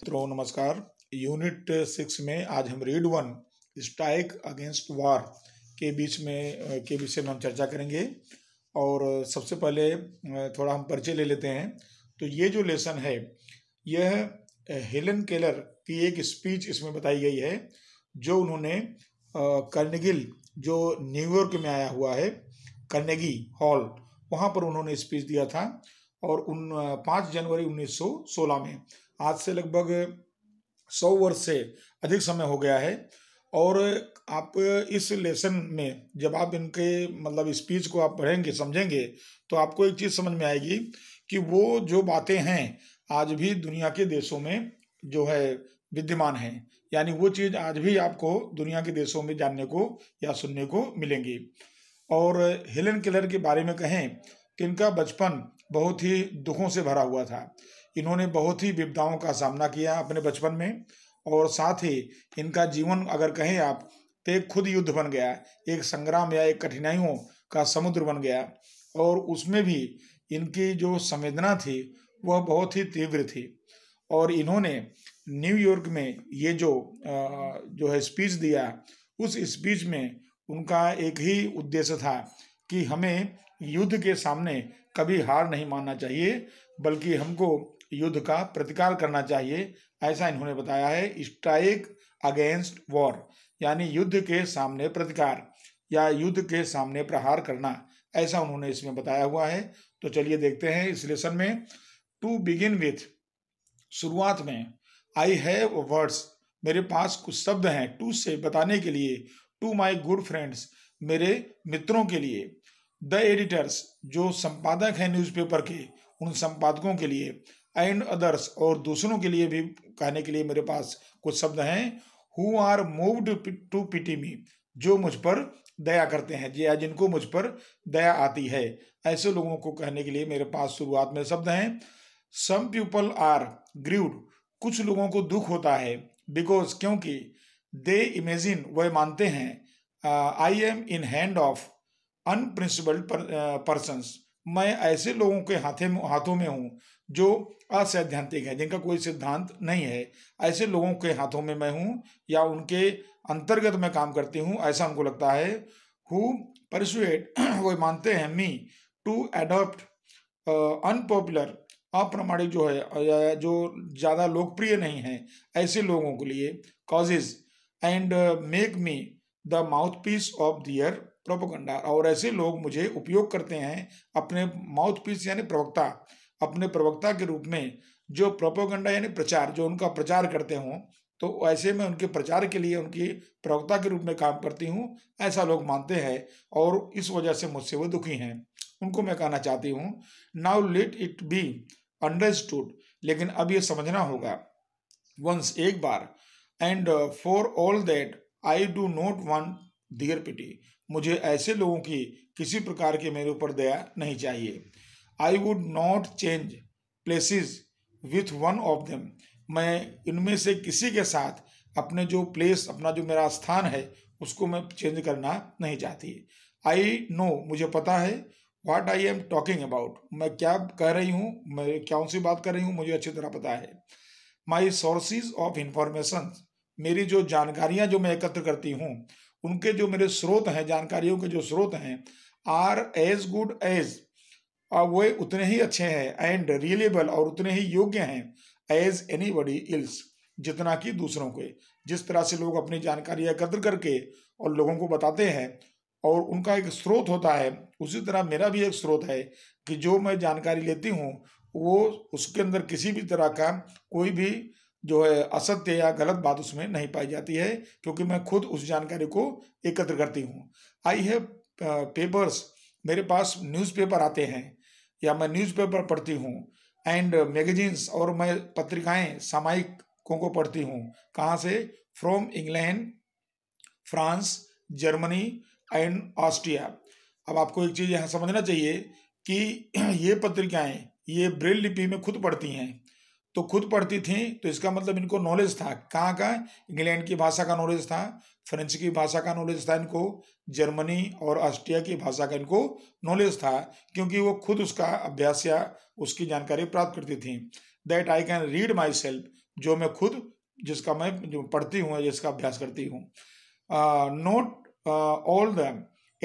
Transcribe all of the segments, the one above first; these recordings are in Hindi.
मित्रों नमस्कार यूनिट सिक्स में आज हम read one strike against war के बीच में के विषय में हम चर्चा करेंगे और सबसे पहले थोड़ा हम परिचय ले लेते हैं तो ये जो लेसन है यह हेलन केलर की एक स्पीच इसमें बताई गई है जो उन्होंने कर्नगिल जो न्यूयॉर्क में आया हुआ है कर्नेगी हॉल वहाँ पर उन्होंने स्पीच दिया था और उन पाँच जनवरी 1916 में आज से लगभग सौ वर्ष से अधिक समय हो गया है और आप इस लेसन में जब आप इनके मतलब स्पीच को आप पढ़ेंगे समझेंगे तो आपको एक चीज़ समझ में आएगी कि वो जो बातें हैं आज भी दुनिया के देशों में जो है विद्यमान है यानी वो चीज़ आज भी आपको दुनिया के देशों में जानने को या सुनने को मिलेंगी और हेलन किलर के बारे में कहें कि तो इनका बचपन बहुत ही दुखों से भरा हुआ था इन्होंने बहुत ही विपदाओं का सामना किया अपने बचपन में और साथ ही इनका जीवन अगर कहें आप तो एक खुद युद्ध बन गया एक संग्राम या एक कठिनाइयों का समुद्र बन गया और उसमें भी इनकी जो संवेदना थी वह बहुत ही तीव्र थी और इन्होंने न्यूयॉर्क में ये जो जो है स्पीच दिया उस स्पीच में उनका एक ही उद्देश्य था कि हमें युद्ध के सामने कभी हार नहीं मानना चाहिए बल्कि हमको युद्ध का प्रतिकार करना चाहिए ऐसा इन्होंने बताया है स्ट्राइक अगेंस्ट वॉर यानी युद्ध के सामने प्रतिकार या युद्ध के सामने प्रहार करना ऐसा उन्होंने इसमें बताया हुआ है तो चलिए देखते हैं इस लेसन में टू बिगिन विथ शुरुआत में आई हैव वर्ड्स मेरे पास कुछ शब्द हैं टू से बताने के लिए टू माई गुड फ्रेंड्स मेरे मित्रों के लिए द एडिटर्स जो संपादक हैं न्यूज़पेपर के उन संपादकों के लिए एंड अदर्स और दूसरों के लिए भी कहने के लिए मेरे पास कुछ शब्द हैं who are moved to pity me जो मुझ पर दया करते हैं या जिनको मुझ पर दया आती है ऐसे लोगों को कहने के लिए मेरे पास शुरुआत में शब्द हैं सम पीपल आर ग्रीड कुछ लोगों को दुख होता है बिकॉज क्योंकि दे इमेजिन वह मानते हैं I am in hand of unprincipled persons मैं ऐसे लोगों के हाथे में हाथों में हूँ जो असैद्धांतिक हैं जिनका कोई सिद्धांत नहीं है ऐसे लोगों के हाथों में मैं हूँ या उनके अंतर्गत मैं काम करती हूँ ऐसा उनको लगता है हु परसुएट वो मानते हैं मी टू एडॉप्ट अनपॉपुलर अप्रमाणिक जो है जो ज़्यादा लोकप्रिय नहीं है ऐसे लोगों के लिए causes and make me the mouthpiece of their propaganda और ऐसे लोग मुझे उपयोग करते हैं अपने माउथ पीस यानी प्रवक्ता अपने प्रवक्ता के रूप में जो प्रोपोगंडा यानी प्रचार जो उनका प्रचार करते हों तो ऐसे में उनके प्रचार के लिए उनकी प्रवक्ता के रूप में काम करती हूँ ऐसा लोग मानते हैं और इस वजह से मुझसे वो दुखी हैं उनको मैं कहना चाहती हूँ now let it be understood लेकिन अब ये समझना होगा वंस एक बार and for all that I do not want their pity मुझे ऐसे लोगों की किसी प्रकार की मेरे ऊपर दया नहीं चाहिए I would not change places with one of them मैं इनमें से किसी के साथ अपने जो प्लेस अपना जो मेरा स्थान है उसको मैं चेंज करना नहीं चाहती आई नो मुझे पता है what I am talking about मैं क्या कह रही हूँ मैं क्या उनसे बात कर रही हूँ मुझे अच्छी तरह पता है माई सोर्सिस ऑफ इंफॉर्मेशन मेरी जो जानकारियाँ जो मैं एकत्र करती हूँ उनके जो मेरे स्रोत हैं जानकारियों के जो स्रोत हैं आर एज गुड एज और वे उतने ही अच्छे हैं एंड रियलेबल और उतने ही योग्य हैं एज एनी बडी इल्स जितना कि दूसरों के जिस तरह से लोग अपनी जानकारी एकत्र करके और लोगों को बताते हैं और उनका एक स्रोत होता है उसी तरह मेरा भी एक स्रोत है कि जो मैं जानकारी लेती हूँ वो उसके अंदर किसी भी तरह का कोई भी जो है असत्य या गलत बात उसमें नहीं पाई जाती है क्योंकि मैं खुद उस जानकारी को एकत्र करती हूँ आई है पेपर्स मेरे पास न्यूज़पेपर आते हैं या मैं न्यूज़पेपर पढ़ती हूँ एंड मैगजीन्स और मैं पत्रिकाएँ सामायिकों को पढ़ती हूँ कहाँ से from England France Germany and Austria अब आपको एक चीज़ यहाँ समझना चाहिए कि ये पत्रिकाएँ ये ब्रेल लिपि में खुद पढ़ती हैं तो खुद पढ़ती थी तो इसका मतलब इनको नॉलेज था कहाँ का इंग्लैंड की भाषा का नॉलेज था फ्रेंच की भाषा का नॉलेज था इनको जर्मनी और ऑस्ट्रिया की भाषा का इनको नॉलेज था क्योंकि वो खुद उसका अभ्यास या उसकी जानकारी प्राप्त करती थी that I can read myself जो मैं खुद जिसका मैं जो पढ़ती हूँ जिसका अभ्यास करती हूँ not all the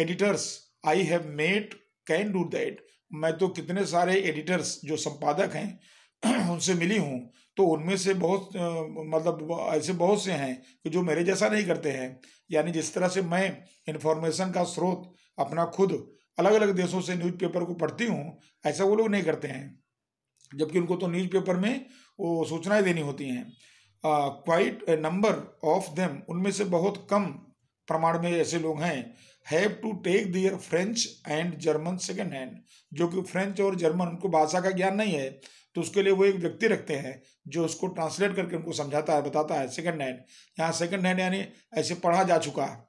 editors I have made can do that मैं तो कितने सारे एडिटर्स जो संपादक हैं उनसे मिली हूँ तो उनमें से बहुत मतलब ऐसे बहुत से हैं कि जो मेरे जैसा नहीं करते हैं यानी जिस तरह से मैं इन्फॉर्मेशन का स्रोत अपना खुद अलग अलग देशों से न्यूज़पेपर को पढ़ती हूँ ऐसा वो लोग नहीं करते हैं जबकि उनको तो न्यूज़पेपर में वो सूचनाएं देनी होती हैं क्वाइट नंबर ऑफ देम उनमें से बहुत कम प्रमाण में ऐसे लोग हैं have to take their French and German second hand जो कि फ्रेंच और जर्मन उनको भाषा का ज्ञान नहीं है तो उसके लिए वो एक व्यक्ति रखते हैं जो उसको ट्रांसलेट करके उनको समझाता है बताता है सेकंड हैंड यहाँ सेकंड हैंड यानी ऐसे पढ़ा जा चुका है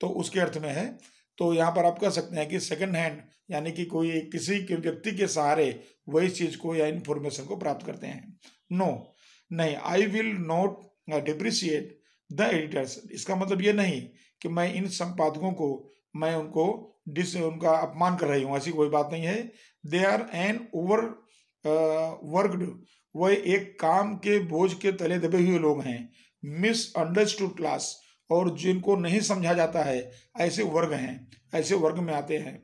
तो उसके अर्थ में है तो यहाँ पर आप कह सकते हैं कि सेकंड हैंड यानी कि कोई किसी के व्यक्ति के सहारे वही चीज़ को या इन्फॉर्मेशन को प्राप्त करते हैं नो no, नहीं I will not depreciate the editors इसका मतलब ये नहीं कि मैं इन संपादकों को मैं उनको डिस उनका अपमान कर रही हूँ ऐसी कोई बात नहीं है they are an overworked वह एक काम के बोझ के तले दबे हुए लोग हैं मिस अंडरस्टूड क्लास और जिनको नहीं समझा जाता है ऐसे वर्ग हैं ऐसे वर्ग में आते हैं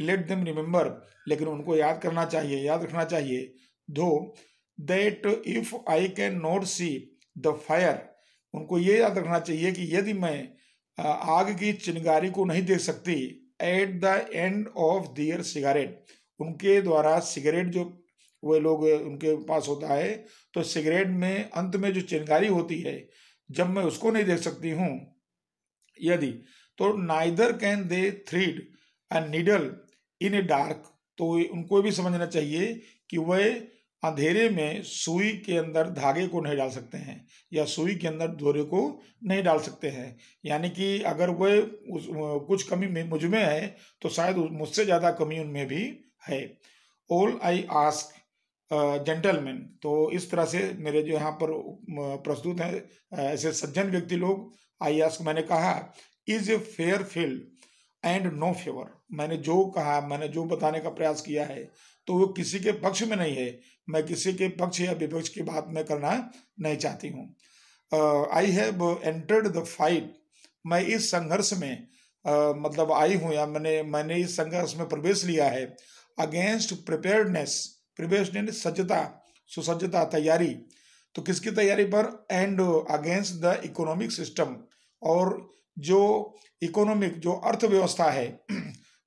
लेट देम रिमेंबर लेकिन उनको याद करना चाहिए याद रखना चाहिए दो that if I can not see the fire उनको ये याद रखना चाहिए कि यदि मैं आग की चिनगारी को नहीं देख सकती at the end of their cigarette उनके द्वारा सिगरेट जो वे लोग उनके पास होता है तो सिगरेट में अंत में जो चिंगारी होती है जब मैं उसको नहीं देख सकती हूँ यदि तो neither can they thread a needle in a dark तो उनको भी समझना चाहिए कि वह अंधेरे में सुई के अंदर धागे को नहीं डाल सकते हैं या सुई के अंदर धोरे को नहीं डाल सकते हैं यानी कि अगर वह उस कुछ कमी में मुझ में है तो शायद मुझसे ज़्यादा कमी उनमें भी है ऑल आई आस्क जेंटलमैन तो इस तरह से मेरे जो यहाँ पर प्रस्तुत हैं ऐसे सज्जन व्यक्ति लोग आई आइए मैंने कहा is a fair field and no favour मैंने जो कहा मैंने जो बताने का प्रयास किया है तो वो किसी के पक्ष में नहीं है मैं किसी के पक्ष या विपक्ष की बात मैं करना नहीं चाहती हूँ I have entered the fight मैं इस संघर्ष में uh, मतलब आई हूँ या मैंने मैंने इस संघर्ष में प्रवेश लिया है अगेंस्ट प्रिपेयर्डनेस प्रिपरेशन ने सज्जता सुसज्जता तैयारी तो किसकी तैयारी पर and against the economic system और जो इकोनॉमिक जो अर्थव्यवस्था है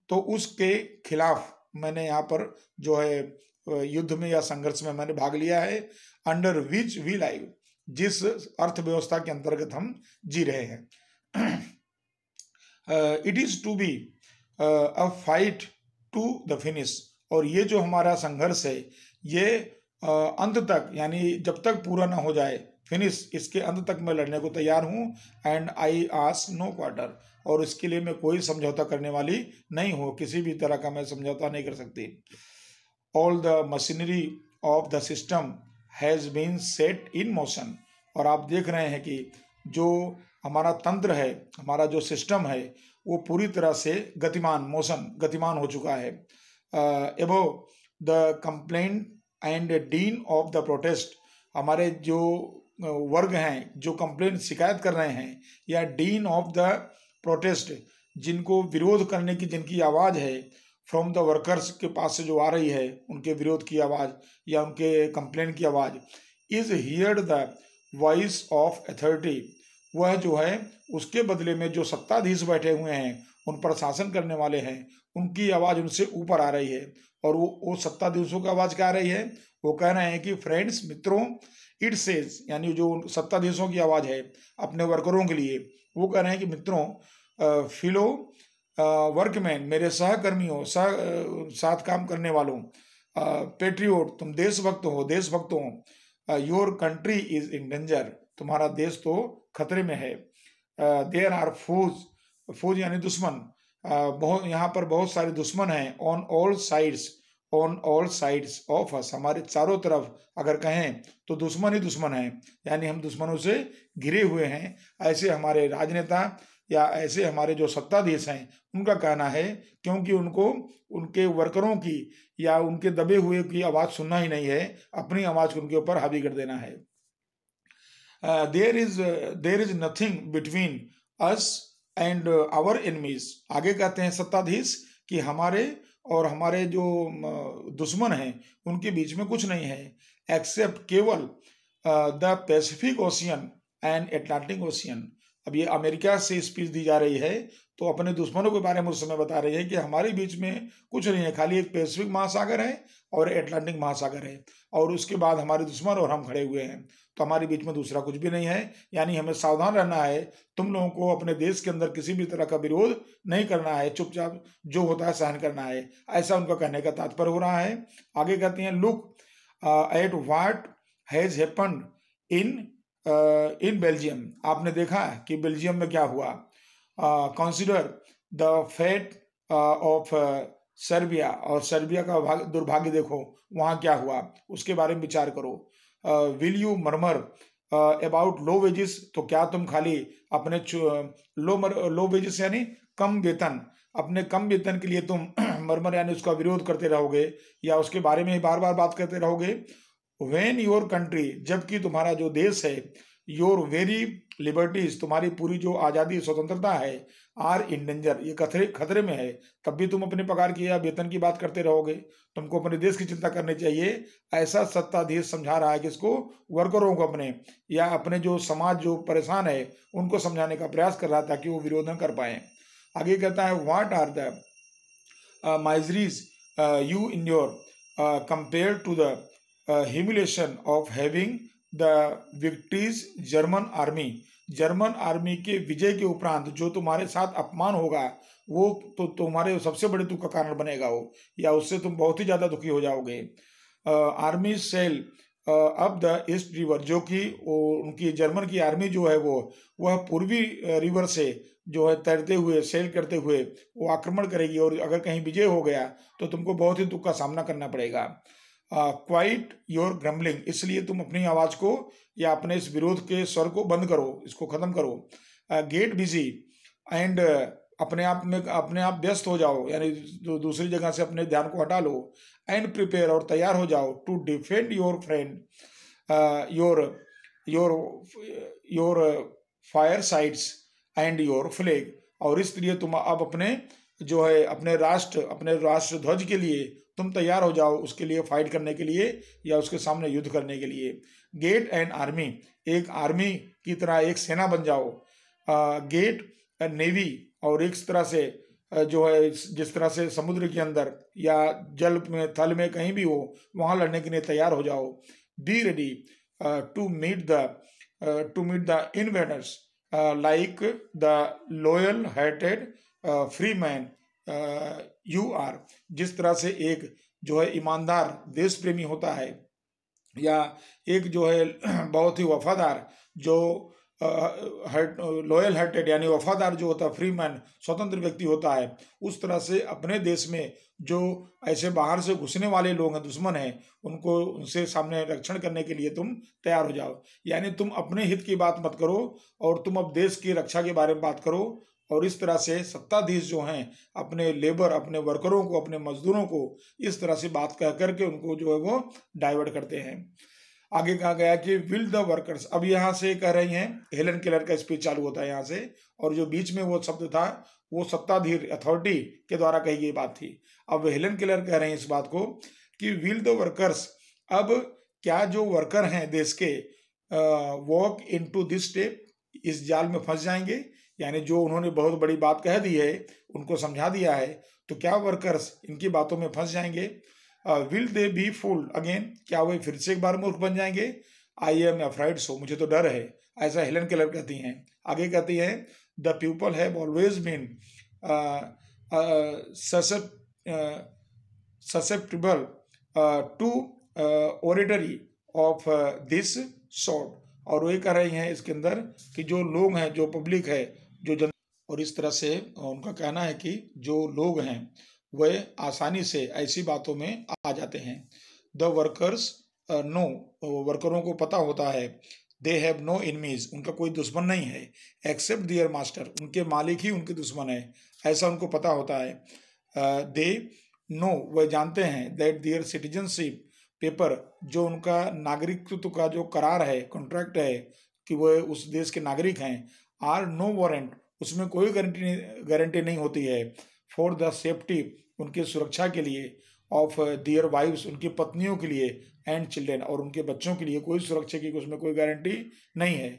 तो उसके खिलाफ मैंने यहाँ पर जो है युद्ध में या संघर्ष में मैंने भाग लिया है अंडर विच वी लाइव जिस अर्थव्यवस्था के अंतर्गत हम जी रहे हैं it is to be a fight to the finish और ये जो हमारा संघर्ष है ये अंत तक यानी जब तक पूरा ना हो जाए फिनिश इसके अंत तक मैं लड़ने को तैयार हूँ and I ask no quarter और इसके लिए मैं कोई समझौता करने वाली नहीं हूँ किसी भी तरह का मैं समझौता नहीं कर सकती all the machinery of the system has been set in motion और आप देख रहे हैं कि जो हमारा तंत्र है हमारा जो सिस्टम है वो पूरी तरह से गतिमान मोशन गतिमान हो चुका है above the complaint and din of the protest हमारे जो वर्ग हैं जो कंप्लेन शिकायत कर रहे हैं या डीन ऑफ द प्रोटेस्ट जिनको विरोध करने की जिनकी आवाज़ है फ्रॉम द वर्कर्स के पास से जो आ रही है उनके विरोध की आवाज़ या उनके कंप्लेन की आवाज़ is here the voice of authority वह जो है उसके बदले में जो सत्ताधीश बैठे हुए हैं उन पर शासन करने वाले हैं उनकी आवाज़ उनसे ऊपर आ रही है और वो वो सत्ताधीशों की आवाज़ क्या आ रही है वो कह रहे हैं कि फ्रेंड्स मित्रों इट सेज यानी जो सत्ताधीशों की आवाज़ है अपने वर्करों के लिए वो कह रहे हैं कि मित्रों फिलो वर्कमैन मेरे सहकर्मियों सह साथ काम करने वालों पेट्रियोट तुम देशभक्त हो देशभक्त हो your country is in danger तुम्हारा देश तो खतरे में है देर आर फौज फौज यानी दुश्मन बहुत यहाँ पर बहुत सारे दुश्मन हैं on all sides on all sides of us हमारे चारों तरफ अगर कहें तो दुश्मन ही दुश्मन हैं यानी हम दुश्मनों से घिरे हुए हैं ऐसे हमारे राजनेता या ऐसे हमारे जो सत्ताधीश हैं उनका कहना है क्योंकि उनको उनके वर्करों की या उनके दबे हुए की आवाज़ सुनना ही नहीं है अपनी आवाज़ को उनके ऊपर हावी कर देना है there is there is nothing between us and our enemies आगे कहते हैं सत्ताधीश कि हमारे और हमारे जो दुश्मन हैं उनके बीच में कुछ नहीं है एक्सेप्ट केवल the Pacific Ocean and Atlantic Ocean अब ये अमेरिका से स्पीच दी जा रही है तो अपने दुश्मनों के बारे में उस समय बता रही है कि हमारे बीच में कुछ नहीं है खाली एक पैसिफिक महासागर है और एटलांटिक महासागर है और उसके बाद हमारे दुश्मन और हम खड़े हुए हैं तो हमारे बीच में दूसरा कुछ भी नहीं है यानी हमें सावधान रहना है तुम लोगों को अपने देश के अंदर किसी भी तरह का विरोध नहीं करना है चुपचाप जो होता है सहन करना है ऐसा उनका कहने का तात्पर्य हो रहा है आगे कहते हैं look at what has happen in in Belgium आपने देखा कि बेल्जियम में क्या हुआ consider the fate of Serbia और सर्बिया का दुर्भाग्य देखो वहाँ क्या हुआ उसके बारे में विचार करो will you murmur about low wages तो क्या तुम खाली अपने लो मर लो वेजेस यानी कम वेतन अपने कम वेतन के लिए तुम मरमर यानी उसका विरोध करते रहोगे या उसके बारे में बार बार बात करते रहोगे वेन योर कंट्री जबकि तुम्हारा जो देश है योर वेरी लिबर्टीज तुम्हारी पूरी जो आज़ादी स्वतंत्रता है आर इन डेंजर ये खतरे खतरे में है तब भी तुम अपने पगार की या वेतन की बात करते रहोगे तुमको अपने देश की चिंता करनी चाहिए ऐसा सत्ताधीश समझा रहा है कि इसको वर्करों को अपने या अपने जो समाज जो परेशान है उनको समझाने का प्रयास कर रहा है ताकि वो विरोध न कर पाए आगे कहता है what are the miseries you in your compare to the humiliation of having the victories German army German army के विजय के उपरांत जो तुम्हारे साथ अपमान होगा वो तो तुम्हारे सबसे बड़े दुख का कारण बनेगा वो या उससे तुम बहुत ही ज़्यादा दुखी हो जाओगे army sail up the East River जो कि उनकी जर्मन की आर्मी जो है वो वह पूर्वी रिवर से जो है तैरते हुए सेल करते हुए वो आक्रमण करेगी और अगर कहीं विजय हो गया तो तुमको बहुत ही दुख का सामना करना पड़ेगा क्वाइट योर ग्रम्बलिंग इसलिए तुम अपनी आवाज को या अपने इस विरोध के स्वर को बंद करो इसको खत्म करो गेट बिजी एंड अपने आप में अपने आप व्यस्त हो जाओ यानी जो दूसरी जगह से अपने ध्यान को हटा लो एंड प्रिपेयर और तैयार हो जाओ to defend your friend your your your firesides and your flag और इसलिए तुम अब अपने जो है अपने राष्ट्र अपने राष्ट्र ध्वज के लिए तुम तैयार हो जाओ उसके लिए फाइट करने के लिए या उसके सामने युद्ध करने के लिए गेट एंड आर्मी एक आर्मी की तरह एक सेना बन जाओ आ, गेट नेवी और एक तरह से जो है जिस तरह से समुद्र के अंदर या जल में थल में कहीं भी हो वहाँ लड़ने के लिए तैयार हो जाओ be ready to meet the to meet the invaders like the loyal hearted free man you are जिस तरह से एक जो है ईमानदार देश प्रेमी होता है या एक जो है बहुत ही वफादार जो हर्ट लॉयल हार्टेड यानी वफादार जो होता है फ्री मैन स्वतंत्र व्यक्ति होता है उस तरह से अपने देश में जो ऐसे बाहर से घुसने वाले लोग हैं दुश्मन हैं उनको उनसे सामने रक्षण करने के लिए तुम तैयार हो जाओ यानी तुम अपने हित की बात मत करो और तुम अब देश की रक्षा के बारे में बात करो और इस तरह से सत्ताधीश जो हैं अपने लेबर अपने वर्करों को अपने मजदूरों को इस तरह से बात कह करके उनको जो है वो डाइवर्ट करते हैं आगे कहा गया कि विल द वर्कर्स अब यहाँ से कह रही हैं हेलन केलर का स्पीच चालू होता है यहाँ से और जो बीच में वो शब्द था वो सत्ताधीर अथॉरिटी के द्वारा कही गई बात थी अब हेलन केलर कह रहे हैं इस बात को कि विल द वर्कर्स अब क्या जो वर्कर हैं देश के walk into this step इस जाल में फंस जाएंगे यानी जो उन्होंने बहुत बड़ी बात कह दी है उनको समझा दिया है तो क्या वर्कर्स इनकी बातों में फंस जाएंगे will they be fool again क्या वे फिर से एक बार मूर्ख बन जाएंगे आई एम अफ्राइड सो मुझे तो डर है ऐसा हेलन केलर कहती हैं आगे कहती हैं the people have always been susceptible to oratory of this sort और वे कह रही हैं इसके अंदर कि जो लोग हैं जो पब्लिक है जो जन और इस तरह से उनका कहना है कि जो लोग हैं वह आसानी से ऐसी बातों में आ जाते हैं द वर्कर्स नो वर्करों को पता होता है दे हैव नो इनमीज उनका कोई दुश्मन नहीं है एक्सेप्ट दियर मास्टर उनके मालिक ही उनके दुश्मन है ऐसा उनको पता होता है दे नो वह जानते हैं दैट दियर सिटीजनशिप पेपर जो उनका नागरिकत्व का जो करार है कॉन्ट्रैक्ट है कि वह उस देश के नागरिक हैं आर नो वारंट उसमें कोई गारंटी नहीं गारंटी नहीं होती है फॉर द सेफ्टी उनकी सुरक्षा के लिए ऑफ दियर वाइफ्स उनकी पत्नियों के लिए एंड चिल्ड्रेन और उनके बच्चों के लिए कोई सुरक्षा की उसमें कोई गारंटी नहीं है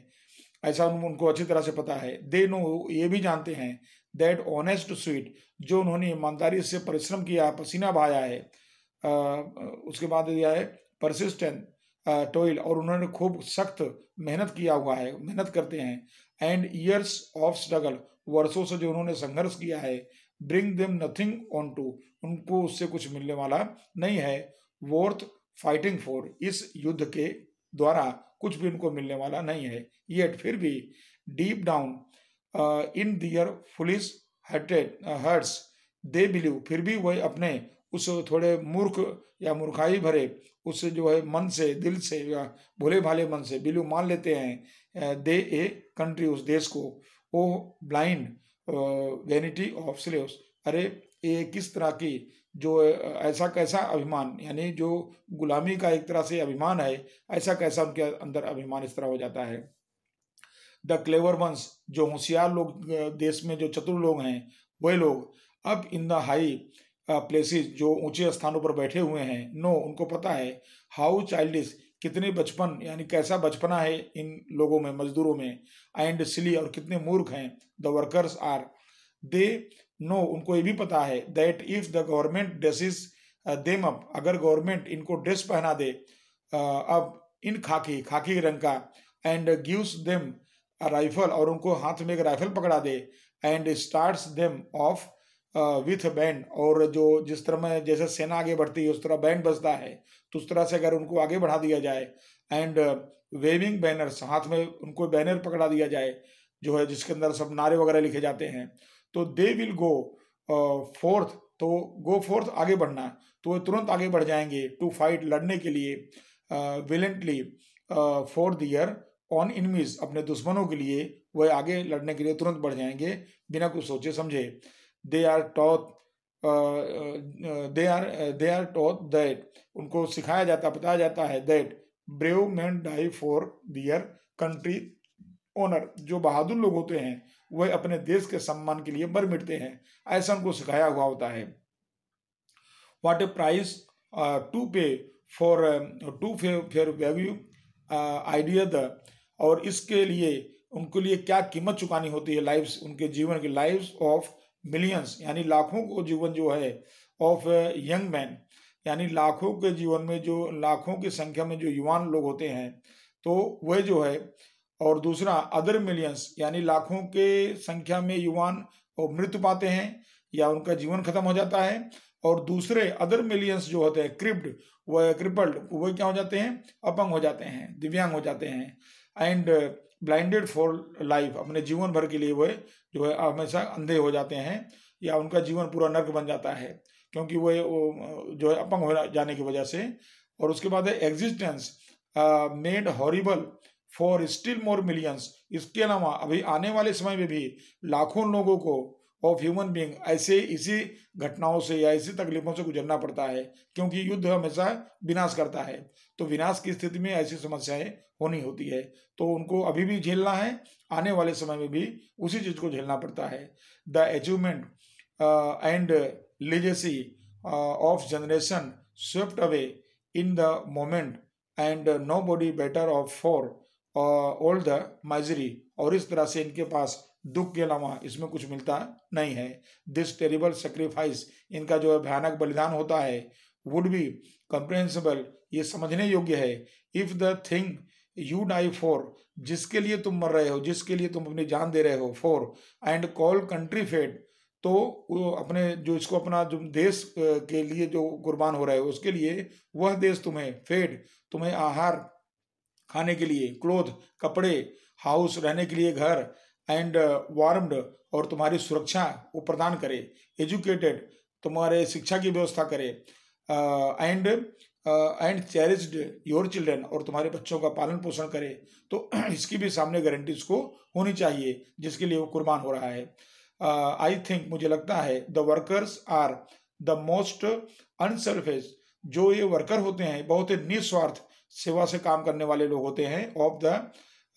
ऐसा उन, उनको अच्छी तरह से पता है दे नो ये भी जानते हैं दैट ऑनेस्ट स्वीट जो उन्होंने ईमानदारी से परिश्रम किया पसीना बहाया है आ, उसके बाद दिया है परसिस्टेंट टॉयल और उन्होंने खूब सख्त मेहनत किया हुआ है मेहनत करते हैं एंड ईयर्स ऑफ स्ट्रगल वर्षों से जो उन्होंने संघर्ष किया है bring them nothing on to उनको उससे कुछ मिलने वाला नहीं है वोर्थ फाइटिंग फॉर इस युद्ध के द्वारा कुछ भी उनको मिलने वाला नहीं है येट फिर भी deep down in their foolish hearts they believe फिर भी वह अपने उस थोड़े मूर्ख या मूर्खाई भरे उस जो है मन से दिल से या भोले भाले मन से बिलू मान लेते हैं दे ए कंट्री उस देश को O blind vanity of slaves अरे ये किस तरह की जो ऐसा कैसा अभिमान यानी जो गुलामी का एक तरह से अभिमान है ऐसा कैसा उनके अंदर अभिमान इस तरह हो जाता है द क्लेवर वंस जो होशियार लोग देश में जो चतुर लोग हैं वे लोग अब इन द हाई प्लेसेस जो ऊंचे स्थानों पर बैठे हुए हैं नो उनको पता है हाउ चाइल्ड कितने बचपन यानी कैसा बचपना है इन लोगों में मजदूरों में एंड सिली और कितने मूर्ख हैं the workers are they know उनको ये भी पता है that if the government dresses them up अगर गवर्नमेंट इनको ड्रेस पहना दे अब इन खाकी खाकी रंग का एंड गिव्स देम राइफल और उनको हाथ में एक राइफल पकड़ा दे and start them off with band और जो जिस तरह में जैसे सेना आगे बढ़ती है उस तरह बैंड बजता है तो उस तरह से अगर उनको आगे बढ़ा दिया जाए एंड वेविंग बैनर्स हाथ में उनको बैनर पकड़ा दिया जाए जो है जिसके अंदर सब नारे वगैरह लिखे जाते हैं तो दे विल गो फोर्थ तो गो फोर्थ आगे बढ़ना तो वे तुरंत आगे बढ़ जाएंगे टू फाइट लड़ने के लिए विलेंटली फॉर दियर ऑन इनमीज अपने दुश्मनों के लिए वह आगे लड़ने के लिए तुरंत बढ़ जाएंगे बिना कुछ सोचे समझे they are taught they are they are taught that उनको सिखाया जाता बताया जाता है that brave man die for their country honour जो बहादुर लोग होते हैं वह अपने देश के सम्मान के लिए मर मिटते हैं ऐसा उनको सिखाया हुआ होता है what a price to pay for to fe fair value idea the और इसके लिए उनके लिए क्या कीमत चुकानी होती है लाइफ उनके जीवन की लाइफ ऑफ मिलियंस यानी लाखों को जीवन जो है ऑफ यंग मैन यानी लाखों के जीवन में जो लाखों की संख्या में जो युवान लोग होते हैं तो वह जो है और दूसरा अदर मिलियंस यानी लाखों के संख्या में युवान और मृत्यु पाते हैं या उनका जीवन खत्म हो जाता है और दूसरे अदर मिलियंस जो होते हैं क्रिप्ड वह क्रिपल्ड वह क्या हो जाते हैं अपंग हो जाते हैं दिव्यांग हो जाते हैं एंड ब्लाइंडेड फॉर लाइफ अपने जीवन भर के लिए वह जो है हमेशा अंधे हो जाते हैं या उनका जीवन पूरा नर्क बन जाता है क्योंकि वह जो है अपंग हो जाने की वजह से और उसके बाद है existence made horrible for still more millions इसके अलावा अभी आने वाले समय में भी लाखों लोगों को ऑफ ह्यूमन बींग ऐसे इसी घटनाओं से या इसी तकलीफों से गुजरना पड़ता है क्योंकि युद्ध हमेशा विनाश करता है तो विनाश की स्थिति में ऐसी समस्याएं होनी होती है तो उनको अभी भी झेलना है आने वाले समय में भी उसी चीज़ को झेलना पड़ता है the achievement and legacy of generation swift away in the moment and nobody better off for old the misery और इस तरह से इनके पास दुख के अलावा इसमें कुछ मिलता नहीं है दिस टेरिबल सेक्रीफाइस इनका जो है भयानक बलिदान होता है वुड बी कंप्रेंसिबल ये समझने योग्य है if the thing you die for जिसके लिए तुम मर रहे हो जिसके लिए तुम अपनी जान दे रहे हो for and call country fed तो अपने जो इसको अपना जो देश के लिए जो कुर्बान हो रहे हो उसके लिए वह देश तुम्हें फेड तुम्हें आहार खाने के लिए क्लोथ कपड़े हाउस रहने के लिए घर एंड वार्म्ड uh, और तुम्हारी सुरक्षा वो प्रदान करे एजुकेटेड तुम्हारे शिक्षा की व्यवस्था करे and and cherished your children और तुम्हारे बच्चों का पालन पोषण करे तो इसकी भी सामने गारंटीज को होनी चाहिए जिसके लिए वो कुर्बान हो रहा है आई uh, थिंक मुझे लगता है the workers are the most unselfish जो ये वर्कर होते हैं बहुत ही निस्वार्थ सेवा से काम करने वाले लोग होते हैं of the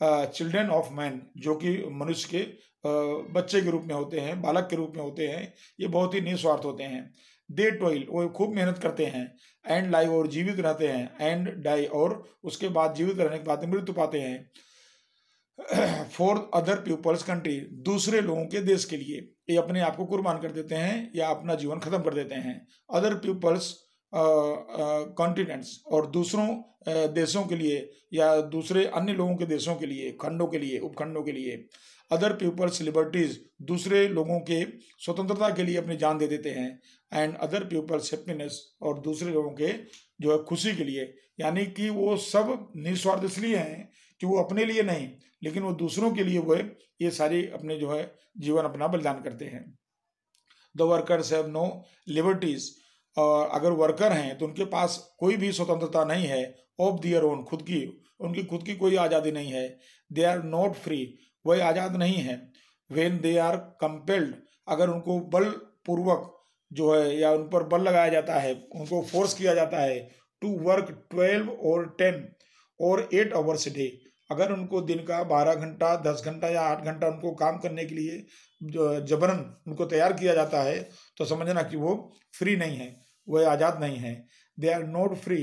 children of man जो कि मनुष्य के बच्चे के रूप में होते हैं बालक के रूप में होते हैं ये बहुत ही निस्वार्थ होते हैं दे टोइल वो खूब मेहनत करते हैं एंड लाइव और जीवित रहते हैं एंड डाई और उसके बाद जीवित रहने के बाद मृत्यु पाते हैं फॉर अदर पीपल्स कंट्री दूसरे लोगों के देश के लिए ये अपने आप को कुर्बान कर देते हैं या अपना जीवन खत्म कर देते हैं अदर पीपल्स कॉन्टिनेंट्स और दूसरों देशों के लिए या दूसरे अन्य लोगों के देशों के लिए खंडों के लिए उपखंडों के लिए अदर पीपल्स लिबर्टीज दूसरे लोगों के स्वतंत्रता के लिए अपनी जान दे देते हैं एंड अदर पीपल्स हैप्पीनेस और दूसरे लोगों के जो है खुशी के लिए यानी कि वो सब निस्वार्थ इसलिए हैं कि वो अपने लिए नहीं लेकिन वो दूसरों के लिए वो ये सारी अपने जो है जीवन अपना बलिदान करते हैं the workers have no liberties और अगर वर्कर हैं तो उनके पास कोई भी स्वतंत्रता नहीं है ऑफ दियर ओन खुद की उनकी खुद की कोई आज़ादी नहीं है दे आर नॉट फ्री वह आज़ाद नहीं है वेन दे आर कंपेल्ड अगर उनको बल पूर्वक जो है या उन पर बल लगाया जाता है उनको फोर्स किया जाता है टू वर्क ट्वेल्व और टेन और एट आवर्स डे अगर उनको दिन का बारह घंटा दस घंटा या आठ घंटा उनको काम करने के लिए जबरन उनको तैयार किया जाता है तो समझना कि वो फ्री नहीं है वे आज़ाद नहीं है they are not free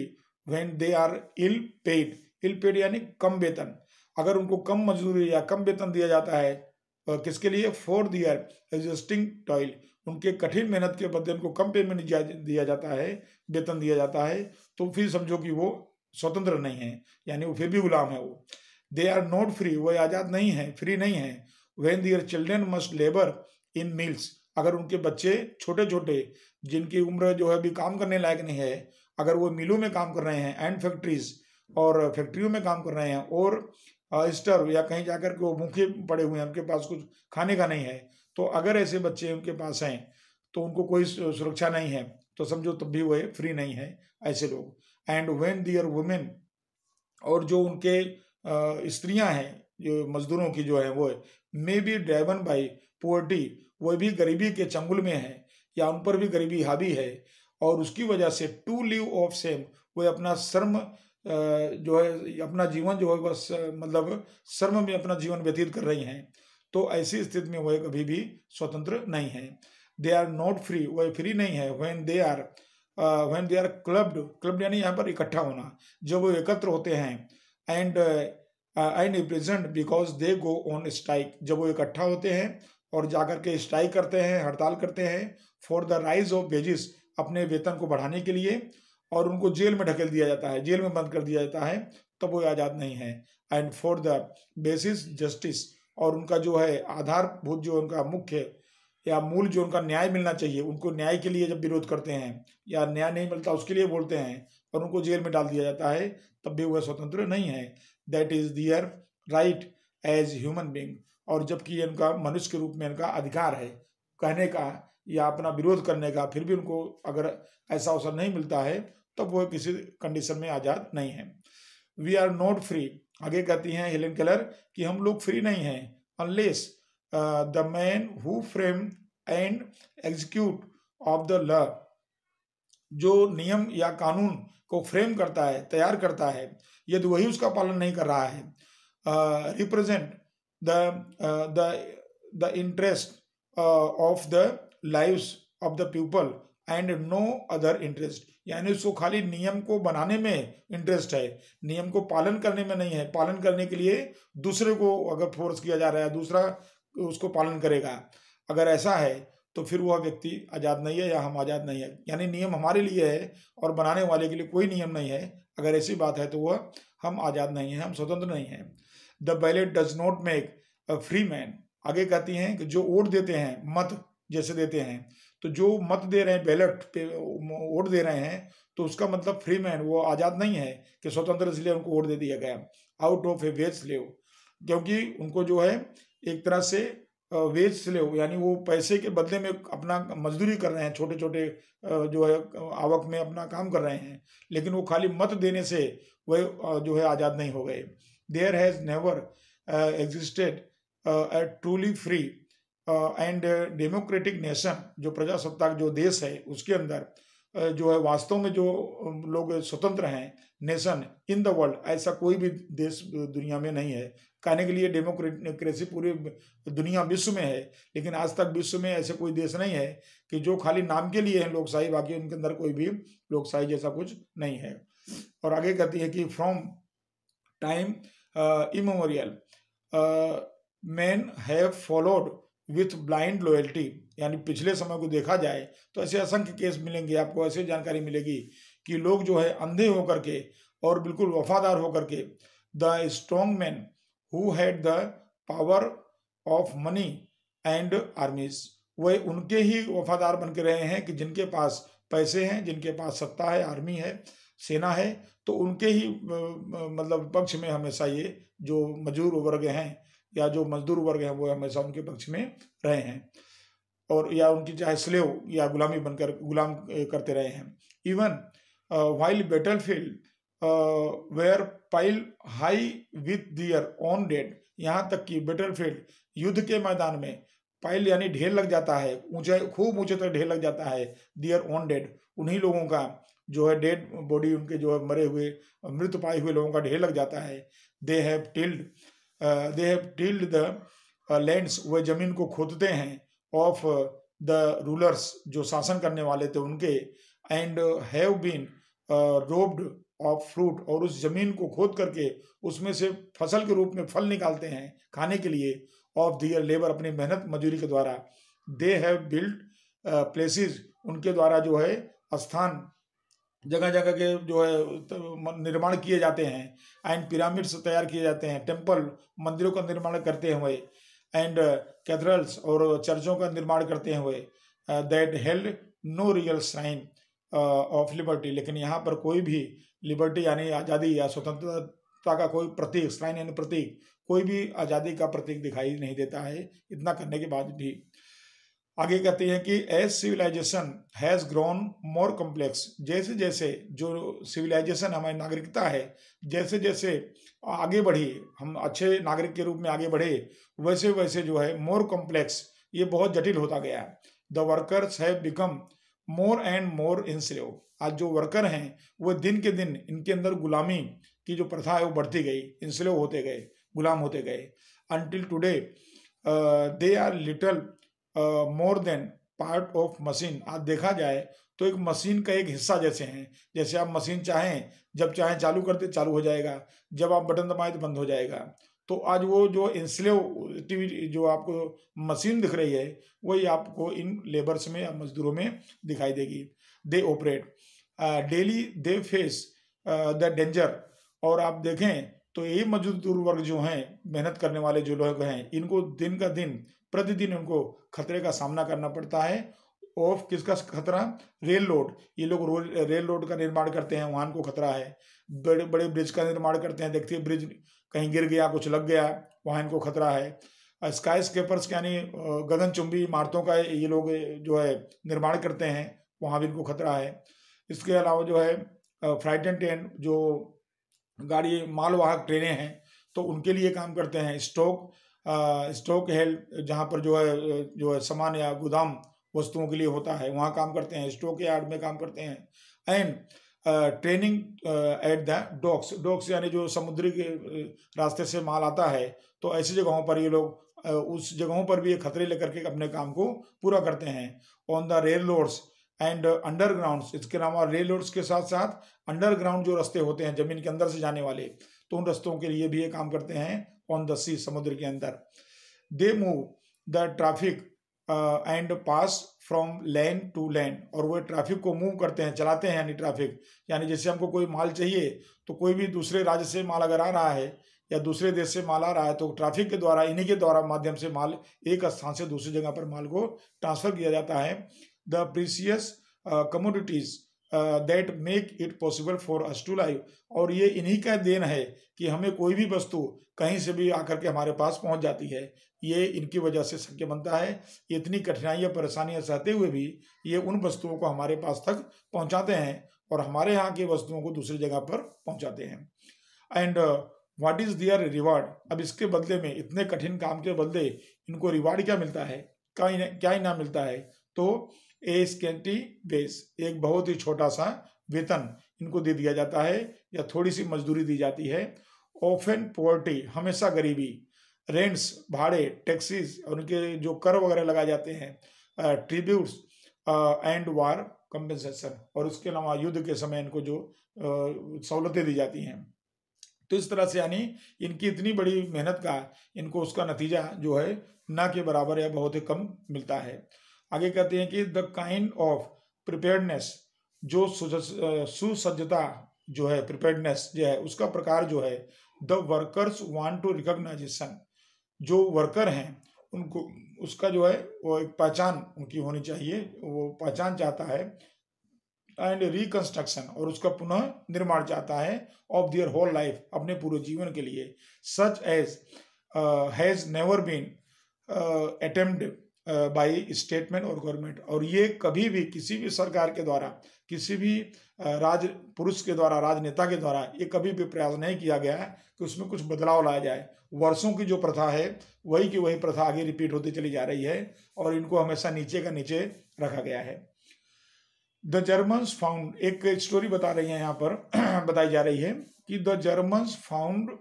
when they are ill paid ill paid यानी कम वेतन अगर उनको कम मजदूरी या कम वेतन दिया जाता है किसके लिए फॉर दियर एग्जिस्टिंग टॉयल उनके कठिन मेहनत के बदले उनको कम पेमेंट दिया जाता है वेतन दिया जाता है तो फिर समझो कि वो स्वतंत्र नहीं है यानी वो फिर भी गुलाम है वो दे आर नॉट फ्री वो आज़ाद नहीं है फ्री नहीं है when their children must labour in mills अगर उनके बच्चे छोटे छोटे जिनकी उम्र जो है अभी काम करने लायक नहीं है अगर वो मिलों में काम कर रहे हैं एंड फैक्ट्रीज और फैक्ट्रियों में काम कर रहे हैं और स्टर या कहीं जाकर के वो भूखे पड़े हुए हैं उनके पास कुछ खाने का नहीं है तो अगर ऐसे बच्चे उनके पास हैं तो उनको कोई सुरक्षा नहीं है तो समझो तब भी वह फ्री नहीं है ऐसे लोग एंड वेन दियर वुमेन और जो उनके स्त्रियां हैं जो मजदूरों की जो है वो may be driven by poverty वह भी गरीबी के चंगुल में है या उन पर भी गरीबी हावी है और उसकी वजह से to live of same way अपना शर्म जो है अपना जीवन जो है बस मतलब शर्म में अपना जीवन व्यतीत कर रही हैं तो ऐसी स्थिति में वह कभी भी स्वतंत्र नहीं है दे आर नॉट फ्री वह फ्री नहीं है when they are when they are clubbed clubbed यानी यहाँ पर इकट्ठा होना जब वो एकत्र होते हैं and and represent because they go on strike जब वो इकट्ठा होते हैं और जाकर के स्ट्राइक करते हैं हड़ताल करते हैं for the rise of wages अपने वेतन को बढ़ाने के लिए और उनको जेल में ढकेल दिया जाता है जेल में बंद कर दिया जाता है तब वो आज़ाद नहीं है and for the basis justice और उनका जो है आधारभूत जो उनका मुख्य या मूल जो उनका न्याय मिलना चाहिए उनको न्याय के लिए जब विरोध करते हैं या न्याय नहीं मिलता उसके लिए बोलते हैं और उनको जेल में डाल दिया जाता है तब भी वह स्वतंत्र नहीं है that is their right as human being और जबकि इनका मनुष्य के रूप में इनका अधिकार है कहने का या अपना विरोध करने का फिर भी उनको अगर ऐसा अवसर नहीं मिलता है तब तो वो किसी कंडीशन में आज़ाद नहीं है वी आर नॉट फ्री आगे कहती हैं हेलन कलर कि हम लोग फ्री नहीं हैं unless the man who frame and execute of the law जो नियम या कानून को फ्रेम करता है तैयार करता है यदि वही उसका पालन नहीं कर रहा है represent uh, the uh, the the interest uh, of the lives of the people and no other interest यानी उसको खाली नियम को बनाने में इंटरेस्ट है नियम को पालन करने में नहीं है पालन करने के लिए दूसरे को अगर फोर्स किया जा रहा है दूसरा उसको पालन करेगा अगर ऐसा है तो फिर वह व्यक्ति आज़ाद नहीं है या हम आज़ाद नहीं है यानी नियम हमारे लिए है और बनाने वाले के लिए कोई नियम नहीं है अगर ऐसी बात है तो वह हम आज़ाद नहीं हैं हम स्वतंत्र नहीं हैं the ballot does not make a free man आगे कहती हैं कि जो वोट देते हैं मत जैसे देते हैं तो जो मत दे रहे हैं बैलेट पे वोट दे रहे हैं तो उसका मतलब फ्री मैन वो आज़ाद नहीं है कि स्वतंत्र इसलिए उनको वोट दे दिया गया out of a wage slave क्योंकि उनको जो है एक तरह से वेज स्लेव यानी वो पैसे के बदले में अपना मजदूरी कर रहे हैं छोटे छोटे जो है आवक में अपना काम कर रहे हैं लेकिन वो खाली मत देने से वह जो है आज़ाद नहीं हो गए there has never uh, existed uh, a truly free and democratic nation जो प्रजासत्ताक जो देश है उसके अंदर uh, जो है वास्तव में जो um, लोग स्वतंत्र हैं नेशन इन द वर्ल्ड ऐसा कोई भी देश दुनिया में नहीं है कहने के लिए डेमोक्रेसी पूरी दुनिया विश्व में है लेकिन आज तक विश्व में ऐसे कोई देश नहीं है कि जो खाली नाम के लिए है लोकशाही बाकी उनके अंदर कोई भी लोकशाही जैसा कुछ नहीं है और आगे कहती है कि from time Uh, man have followed with blind loyalty यानी पिछले समय को देखा जाए तो ऐसे असंख्य केस मिलेंगे आपको ऐसे जानकारी मिलेगी कि लोग जो है अंधे होकर के और बिल्कुल वफादार होकर के the strong man who had the power of money and armies वह उनके ही वफादार बन के रहे हैं कि जिनके पास पैसे हैं जिनके पास सत्ता है आर्मी है सेना है तो उनके ही मतलब पक्ष में हमेशा ये जो मजदूर वर्ग हैं या जो मजदूर वर्ग हैं वो हमेशा उनके पक्ष में रहे हैं और या उनकी चाहे स्लेव या गुलामी बनकर गुलाम करते रहे हैं even while battlefield where pile high with their own dead यहाँ तक कि बैटल फील्ड युद्ध के मैदान में पाइल यानी ढेर लग जाता है ऊंचे खूब ऊंचे तक ढेर लग जाता है दियर ऑन डेड उन्हीं लोगों का जो है डेड बॉडी उनके जो है मरे हुए मृत पाए हुए लोगों का ढेर लग जाता है they have tilled they have tilled the lands वह जमीन को खोदते हैं ऑफ द रूलर्स जो शासन करने वाले थे उनके and have been robbed of fruit और उस जमीन को खोद करके उसमें से फसल के रूप में फल निकालते हैं खाने के लिए ऑफ दियर लेबर अपनी मेहनत मजदूरी के द्वारा दे हैव बिल्ड प्लेसेस उनके द्वारा जो है स्थान जगह जगह के जो है तो निर्माण किए जाते हैं एंड पिरामिड्स तैयार किए जाते हैं टेम्पल मंदिरों का निर्माण करते हुए एंड कैथेड्रल्स और चर्चों का निर्माण करते हुए that held no real sign of liberty लेकिन यहाँ पर कोई भी लिबर्टी यानी आज़ादी या स्वतंत्रता का कोई प्रतीक साइन यानी प्रतीक कोई भी आज़ादी का प्रतीक दिखाई नहीं देता है इतना करने के बाद भी आगे कहते हैं कि as civilisation has grown more complex जैसे जैसे जो सिविलाइजेशन हमारी नागरिकता है जैसे जैसे आगे बढ़ी हम अच्छे नागरिक के रूप में आगे बढ़े वैसे वैसे जो है मोर कॉम्प्लेक्स ये बहुत जटिल होता गया है the workers have become more and more enslave आज जो वर्कर हैं वो दिन के दिन इनके अंदर गुलामी की जो प्रथा है वो बढ़ती गई इंस्लेव होते गए गुलाम होते गए until today they are little more than part of machine आज देखा जाए तो एक मशीन का एक हिस्सा जैसे हैं जैसे आप मशीन चाहें जब चाहें चालू करते चालू हो जाएगा जब आप बटन दबाएं तो बंद हो जाएगा तो आज वो जो इंसलेटिविटी जो आपको मशीन दिख रही है वही आपको इन लेबर्स में या मजदूरों में दिखाई देगी they operate daily they face the danger और आप देखें तो ये मजदूर वर्ग जो हैं मेहनत करने वाले जो लोग हैं इनको दिन का दिन प्रतिदिन उनको खतरे का सामना करना पड़ता है ऑफ किसका खतरा रेल लोड ये लोग रेल लोड का निर्माण करते हैं वहाँ को खतरा है बड़े बड़े ब्रिज का निर्माण करते हैं देखते हैं ब्रिज कहीं गिर गया कुछ लग गया वहाँ इनको खतरा है स्काई स्केपर्स यानी गगनचुंबी इमारतों का ये लोग जो है निर्माण करते हैं वहाँ भी इनको खतरा है इसके अलावा जो है फ्राइट एंड टेन जो गाड़ी मालवाहक ट्रेनें हैं तो उनके लिए काम करते हैं स्टॉक स्टॉक हेल्प जहाँ पर जो है जो है सामान या गोदाम वस्तुओं के लिए होता है वहाँ काम करते हैं स्टॉक यार्ड में काम करते हैं and training at the docks docks यानी जो समुद्री के रास्ते से माल आता है तो ऐसी जगहों पर ये लोग उस जगहों पर भी ये खतरे लेकर के अपने काम को पूरा करते हैं on the railroads and underground uh, इसके अलावा रेल रोड्स के साथ साथ अंडरग्राउंड जो रस्ते होते हैं जमीन के अंदर से जाने वाले तो उन रस्तों के लिए भी ये काम करते हैं ऑन द सी समुद्र के अंदर they move the traffic and pass from land to land और वो ट्रैफिक को मूव करते हैं चलाते हैं यानी ट्रैफिक यानी जैसे हमको कोई माल चाहिए तो कोई भी दूसरे राज्य से माल अगर आ रहा है या दूसरे देश से माल आ रहा है तो ट्रैफिक के द्वारा इन्हीं के द्वारा माध्यम से माल एक स्थान से दूसरी जगह पर माल को ट्रांसफर किया जाता है the precious uh, commodities that make it possible for us to live और ये इन्हीं का देन है कि हमें कोई भी वस्तु कहीं से भी आकर के हमारे पास पहुंच जाती है ये इनकी वजह से शक्य बनता है इतनी कठिनाइयाँ परेशानियाँ सहते हुए भी ये उन वस्तुओं को हमारे पास तक पहुँचाते हैं और हमारे यहाँ की वस्तुओं को दूसरी जगह पर पहुँचाते हैं and what is their reward अब इसके बदले में इतने कठिन काम के बदले इनको रिवार्ड क्या मिलता है क्या क्या इनाम मिलता है तो ए स्केंटी बेस एक बहुत ही छोटा सा वेतन इनको दे दिया जाता है या थोड़ी सी मजदूरी दी जाती है ऑफेन पॉवर्टी हमेशा गरीबी रेंट्स भाड़े टैक्सीज और उनके जो कर वगैरह लगाए जाते हैं ट्रिब्यूट्स एंड वार कंपेंसेशन और उसके अलावा युद्ध के समय इनको जो सहूलतें दी जाती हैं तो इस तरह से यानी इनकी इतनी बड़ी मेहनत का इनको उसका नतीजा जो है ना के बराबर या बहुत ही कम मिलता है आगे कहते हैं कि द काइंड ऑफ प्रिपेयर्डनेस जो सुसज्जता जो है प्रिपेयर्डनेस जो है उसका प्रकार जो है the workers want to recognition जो वर्कर हैं उनको उसका जो है वो एक पहचान उनकी होनी चाहिए वो पहचान चाहता है एंड रिकंस्ट्रक्शन और उसका पुनः निर्माण चाहता है ऑफ दियर होल लाइफ अपने पूरे जीवन के लिए such as has never been attempt by statement और गवर्नमेंट और ये कभी भी किसी भी सरकार के द्वारा किसी भी राज पुरुष के द्वारा राजनेता के द्वारा ये कभी भी प्रयास नहीं किया गया है कि उसमें कुछ बदलाव लाया जाए वर्षों की जो प्रथा है वही की वही प्रथा आगे रिपीट होती चली जा रही है और इनको हमेशा नीचे का नीचे रखा गया है द जर्मन्स फाउंड एक स्टोरी बता रही है यहाँ पर बताई जा रही है कि the Germans found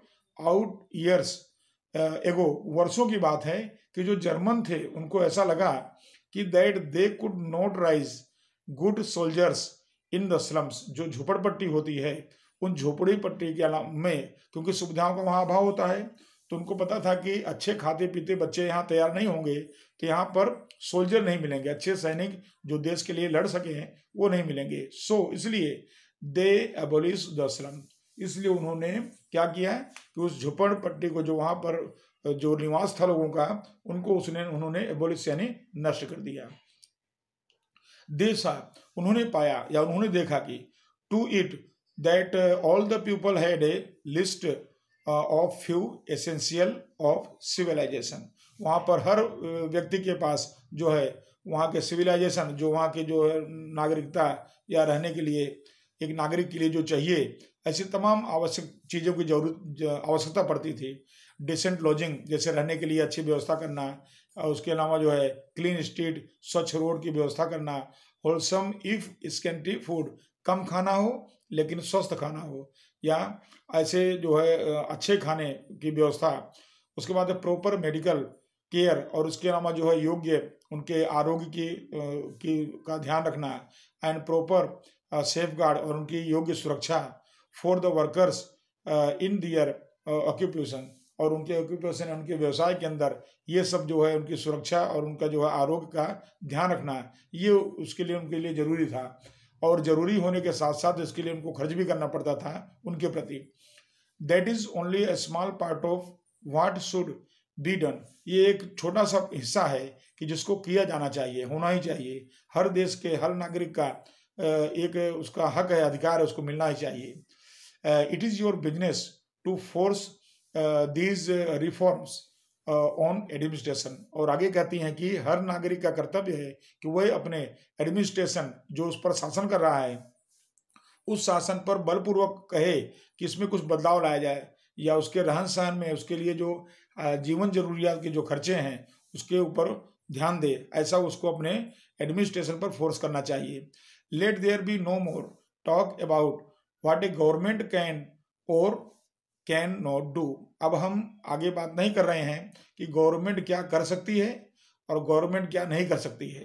out years ago वर्षों की बात है कि जो जर्मन थे उनको ऐसा लगा कि that they could not raise good soldiers in the slums जो झोपड़पट्टी होती है उन झोपड़ी पट्टी के में क्योंकि सुविधाओं का वहाँ अभाव होता है तो उनको पता था कि अच्छे खाते पीते बच्चे यहाँ तैयार नहीं होंगे तो यहाँ पर सोल्जर नहीं मिलेंगे अच्छे सैनिक जो देश के लिए लड़ सके हैं वो नहीं मिलेंगे सो so, इसलिए दे एबोलिस द स्लम इसलिए उन्होंने क्या किया है कि उस झुपड़ पट्टी को जो वहाँ पर जो निवास था लोगों का उनको उसने उन्होंने एबोलिस यानी नष्ट कर दिया देखा उन्होंने पाया या उन्होंने देखा कि to it that all the people had a list of few essential of civilization वहाँ पर हर uh, व्यक्ति के पास जो है वहाँ के सिविलाइजेशन जो वहाँ के जो है नागरिकता या रहने के लिए एक नागरिक के लिए जो चाहिए ऐसी तमाम आवश्यक चीज़ों की जरूरत आवश्यकता पड़ती थी डिसेंट लॉजिंग जैसे रहने के लिए अच्छी व्यवस्था करना उसके अलावा जो है क्लीन स्ट्रीट स्वच्छ रोड की व्यवस्था करना होलसम इफ स्केंटी फूड कम खाना हो लेकिन स्वस्थ खाना हो या ऐसे जो है अच्छे खाने की व्यवस्था उसके बाद प्रॉपर मेडिकल केयर और उसके अलावा जो है योग्य उनके आरोग्य की, की का ध्यान रखना एंड प्रॉपर सेफ गार्ड और उनकी योग्य सुरक्षा for the workers in their occupation और उनके ऑक्यूपेशन उनके व्यवसाय के अंदर ये सब जो है उनकी सुरक्षा और उनका जो है आरोग्य का ध्यान रखना ये उसके लिए उनके लिए जरूरी था और जरूरी होने के साथ साथ इसके लिए उनको खर्च भी करना पड़ता था उनके प्रति that is only a small part of what should be done ये एक छोटा सा हिस्सा है कि जिसको किया जाना चाहिए होना ही चाहिए हर देश के हर नागरिक का एक उसका हक है अधिकार है उसको मिलना ही चाहिए it is your business to force these reforms on administration और आगे कहती हैं कि हर नागरिक का कर्तव्य है कि वह अपने एडमिनिस्ट्रेशन जो उस पर शासन कर रहा है उस शासन पर बलपूर्वक कहे कि इसमें कुछ बदलाव लाया जाए या उसके रहन सहन में उसके लिए जो uh, जीवन जरूरियात के जो खर्चे हैं उसके ऊपर ध्यान दे ऐसा उसको अपने एडमिनिस्ट्रेशन पर फोर्स करना चाहिए let there be no more talk about what a government can और कैन नॉट डू अब हम आगे बात नहीं कर रहे हैं कि गवर्नमेंट क्या कर सकती है और गवर्नमेंट क्या नहीं कर सकती है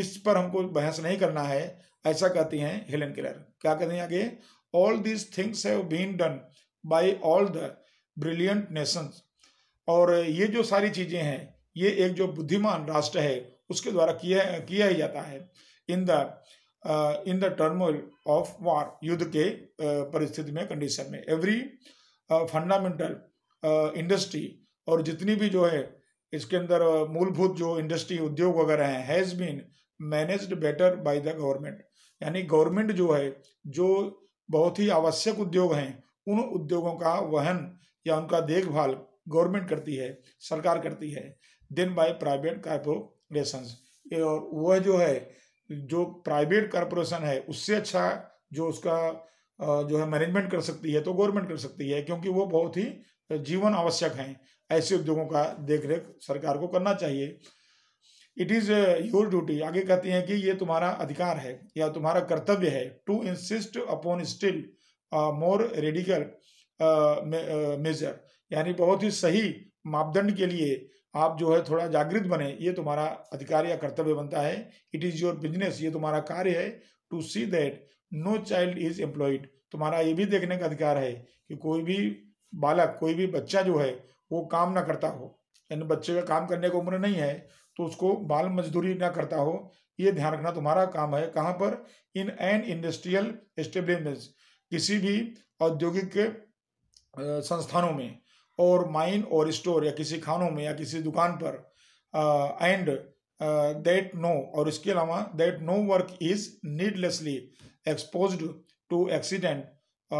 इस पर हमको बहस नहीं करना है ऐसा कहती हैं हेलन किलर क्या कहते हैं आगे all these things have been done by all the brilliant nations और ये जो सारी चीज़ें हैं ये एक जो बुद्धिमान राष्ट्र है उसके द्वारा किया किया ही जाता है in the in the turmoil of war युद्ध के uh, परिस्थिति में कंडीशन में एवरी फंडामेंटल uh, इंडस्ट्री और जितनी भी जो है इसके अंदर मूलभूत जो इंडस्ट्री उद्योग वगैरह हैं has been managed better by the government यानी गवर्नमेंट जो है जो बहुत ही आवश्यक उद्योग हैं उन उद्योगों का वहन या उनका देखभाल गवर्नमेंट करती है सरकार करती है देन बाय प्राइवेट कारपोरेशन और वह जो है जो प्राइवेट कारपोरेशन है उससे अच्छा जो उसका जो है मैनेजमेंट कर सकती है तो गवर्नमेंट कर सकती है क्योंकि वो बहुत ही तो जीवन आवश्यक हैं ऐसे उद्योगों का देखरेख सरकार को करना चाहिए इट इज योर ड्यूटी आगे कहते हैं कि ये तुम्हारा अधिकार है या तुम्हारा कर्तव्य है to insist upon still more radical measure यानी बहुत ही सही मापदंड के लिए आप जो है थोड़ा जागृत बने ये तुम्हारा अधिकार या कर्तव्य बनता है इट इज योर बिजनेस ये तुम्हारा कार्य है to see that no child is employed तुम्हारा ये भी देखने का अधिकार है कि कोई भी बालक कोई भी बच्चा जो है वो काम ना करता हो यानी बच्चे का काम करने की उम्र नहीं है तो उसको बाल मजदूरी ना करता हो ये ध्यान रखना तुम्हारा काम है कहाँ पर इन एन इंडस्ट्रियल एस्टेब्लिशमेंट्स किसी भी औद्योगिक संस्थानों में और माइन और स्टोर या किसी खानों में या किसी दुकान पर एंड दैट नो और इसके अलावा that no work is needlessly expose to accident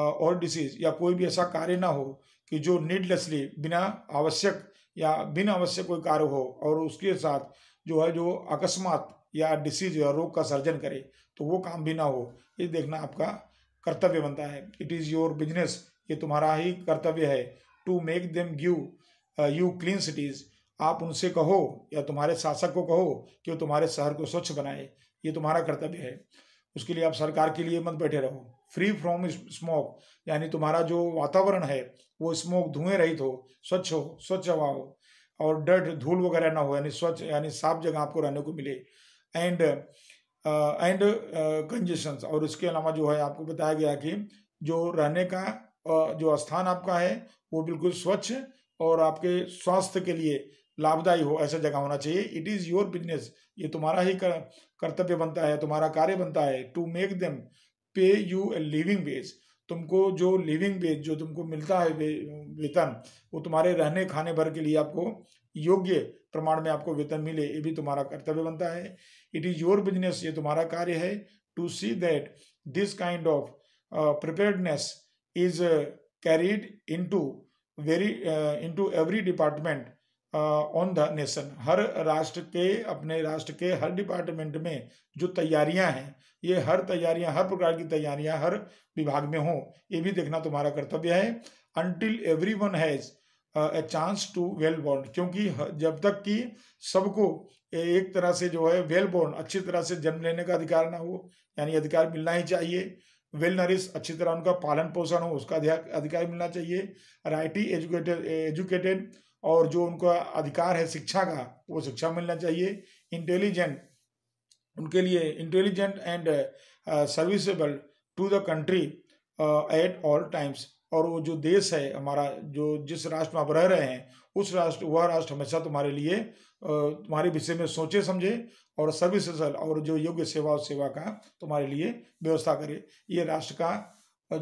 और डिसीज या कोई भी ऐसा कार्य ना हो कि जो नीडलेसली बिना आवश्यक या बिना आवश्यक कोई कार्य हो और उसके साथ जो है जो अकस्मात या डिसीज या रोग का सर्जन करे तो वो काम भी ना हो ये देखना आपका कर्तव्य बनता है इट इज़ योर बिजनेस ये तुम्हारा ही कर्तव्य है to make them give you clean cities आप उनसे कहो या तुम्हारे शासक को कहो कि वो तुम्हारे शहर को स्वच्छ बनाए ये तुम्हारा कर्तव्य है उसके लिए आप सरकार के लिए मत बैठे रहो फ्री फ्रॉम स्मोक यानी तुम्हारा जो वातावरण है वो स्मोक धुएं रहित हो स्वच्छ हो स्वच्छ हवा हो और डट धूल वगैरह ना हो यानी स्वच्छ यानी साफ जगह आपको रहने को मिले एंड एंड कंजेशन और इसके अलावा जो है आपको बताया गया कि जो रहने का uh, जो स्थान आपका है वो बिल्कुल स्वच्छ और आपके स्वास्थ्य के लिए लाभदायी हो ऐसा जगह होना चाहिए इट इज़ योर बिजनेस ये तुम्हारा ही कर, कर्तव्य बनता है तुम्हारा कार्य बनता है to make them pay you a living wage तुमको जो लिविंग वेज जो तुमको मिलता है वेतन वो तुम्हारे रहने खाने भर के लिए आपको योग्य प्रमाण में आपको वेतन मिले ये भी तुम्हारा कर्तव्य बनता है इट इज योर बिजनेस ये तुम्हारा कार्य है to see that this kind of preparedness is carried into very into every department on the nation हर राष्ट्र के अपने राष्ट्र के हर डिपार्टमेंट में जो तैयारियां हैं ये हर तैयारियां हर प्रकार की तैयारियां हर विभाग में हों ये भी देखना तुम्हारा कर्तव्य है until every one has a chance to well born क्योंकि जब तक कि सबको एक तरह से जो है वेल बॉर्न अच्छी तरह से जन्म लेने का अधिकार ना हो यानी अधिकार मिलना ही चाहिए वेल नरिश अच्छी तरह उनका पालन पोषण हो उसका अधिकार मिलना चाहिए राइटी एजुकेटेड एजुकेटेड और जो उनका अधिकार है शिक्षा का वो शिक्षा मिलना चाहिए इंटेलिजेंट उनके लिए intelligent and serviceable to the country at all times और वो जो देश है हमारा जो जिस राष्ट्र में आप रह रहे हैं उस राष्ट्र वह राष्ट्र हमेशा तुम्हारे लिए uh, तुम्हारे विषय में सोचे समझे और सर्विसेजल और जो योग्य सेवा और सेवा का तुम्हारे लिए व्यवस्था करे ये राष्ट्र का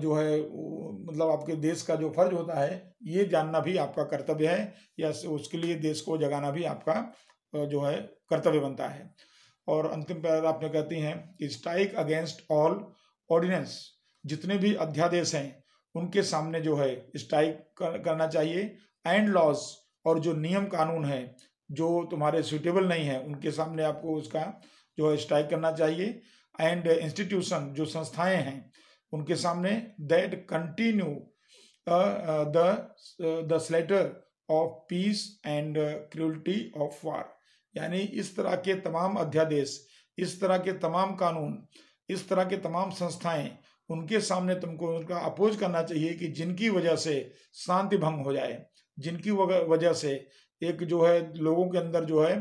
जो है मतलब आपके देश का जो फर्ज होता है ये जानना भी आपका कर्तव्य है या उसके लिए देश को जगाना भी आपका जो है कर्तव्य बनता है और अंतिम पैराग्राफ में कहती हैं कि स्ट्राइक अगेंस्ट ऑल ऑर्डिनेंस जितने भी अध्यादेश हैं उनके सामने जो है स्ट्राइक करना चाहिए एंड लॉज और जो नियम कानून है जो तुम्हारे सूटेबल नहीं है उनके सामने आपको उसका जो है स्ट्राइक करना चाहिए एंड इंस्टीट्यूशन जो संस्थाएं हैं उनके सामने that continue the slaughter of peace and cruelty of war यानी इस तरह के तमाम अध्यादेश इस तरह के तमाम कानून इस तरह के तमाम संस्थाएं उनके सामने तुमको उनका अपोज करना चाहिए कि जिनकी वजह से शांति भंग हो जाए जिनकी वजह से एक जो है लोगों के अंदर जो है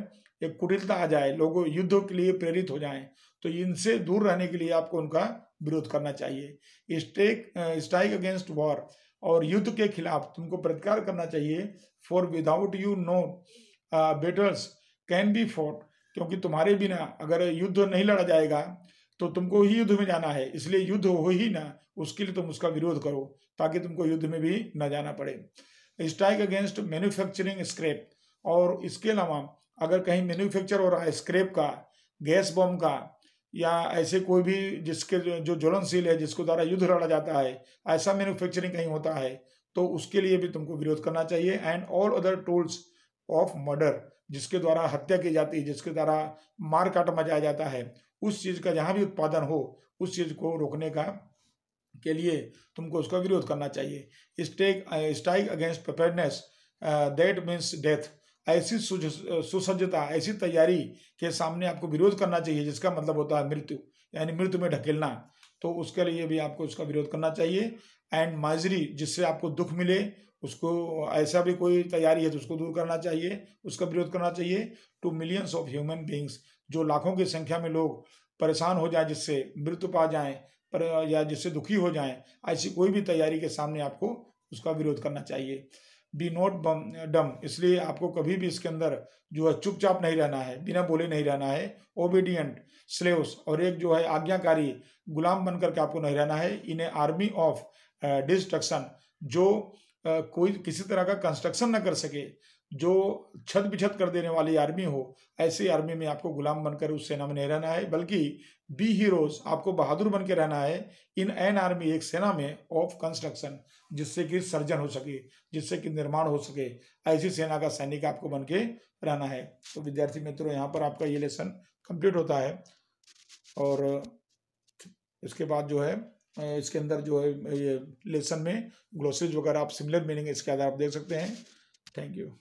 एक कुटिलता आ जाए लोग युद्ध के लिए प्रेरित हो जाएं तो इनसे दूर रहने के लिए आपको उनका विरोध करना चाहिए स्ट्रेक स्ट्राइक अगेंस्ट वॉर और युद्ध के खिलाफ तुमको प्रतिकार करना चाहिए for without you no battles can be fought क्योंकि तुम्हारे बिना अगर युद्ध नहीं लड़ा जाएगा तो तुमको ही युद्ध में जाना है इसलिए युद्ध हो ही ना उसके लिए तुम उसका विरोध करो ताकि तुमको युद्ध में भी ना जाना पड़े स्ट्राइक अगेंस्ट मैन्युफैक्चरिंग स्क्रैप और इसके अलावा अगर कहीं मैन्युफैक्चर हो रहा है स्क्रैप का गैस बॉम्ब का या ऐसे कोई भी जिसके जो ज्वलनशील है जिसको द्वारा युद्ध लड़ा जाता है ऐसा मैन्युफैक्चरिंग कहीं होता है तो उसके लिए भी तुमको विरोध करना चाहिए and all other tools of murder जिसके द्वारा हत्या की जाती है जिसके द्वारा मार काट मचाया जाता है उस चीज़ का जहाँ भी उत्पादन हो उस चीज़ को रोकने का के लिए तुमको उसका विरोध करना चाहिए stake strike against preparedness that means death ऐसी सुसज्जता ऐसी तैयारी के सामने आपको विरोध करना चाहिए जिसका मतलब होता है मृत्यु यानी मृत्यु में ढकेलना तो उसके लिए भी आपको उसका विरोध करना चाहिए एंड माजरी जिससे आपको दुख मिले उसको ऐसा भी कोई तैयारी है तो उसको दूर करना चाहिए उसका विरोध करना चाहिए to millions of human beings जो लाखों की संख्या में लोग परेशान हो जाए जिससे मृत्यु पा जाएं पर या जिससे दुखी हो जाए ऐसी कोई भी तैयारी के सामने आपको उसका विरोध करना चाहिए बी नॉट डम इसलिए आपको कभी भी इसके अंदर जो है चुपचाप नहीं रहना है बिना बोले नहीं रहना है ओबीडियंट स्लेव्स और एक जो है आज्ञाकारी गुलाम बनकर के आपको नहीं रहना है in a army of destruction जो uh, कोई किसी तरह का कंस्ट्रक्शन न कर सके जो छत बिछत कर देने वाली आर्मी हो ऐसी आर्मी में आपको गुलाम बनकर उस सेना में नहीं रहना है बल्कि बी हीरोज आपको बहादुर बन के रहना है इन एन आर्मी एक सेना में ऑफ कंस्ट्रक्शन जिससे कि सर्जन हो सके जिससे कि निर्माण हो सके ऐसी सेना का सैनिक आपको बन के रहना है तो विद्यार्थी मित्रों यहाँ पर आपका ये लेसन कंप्लीट होता है और इसके बाद जो है इसके अंदर जो है ये लेसन में ग्लोसेज वगैरह आप सिमिलर मीनिंग इसके आधार आप देख सकते हैं थैंक यू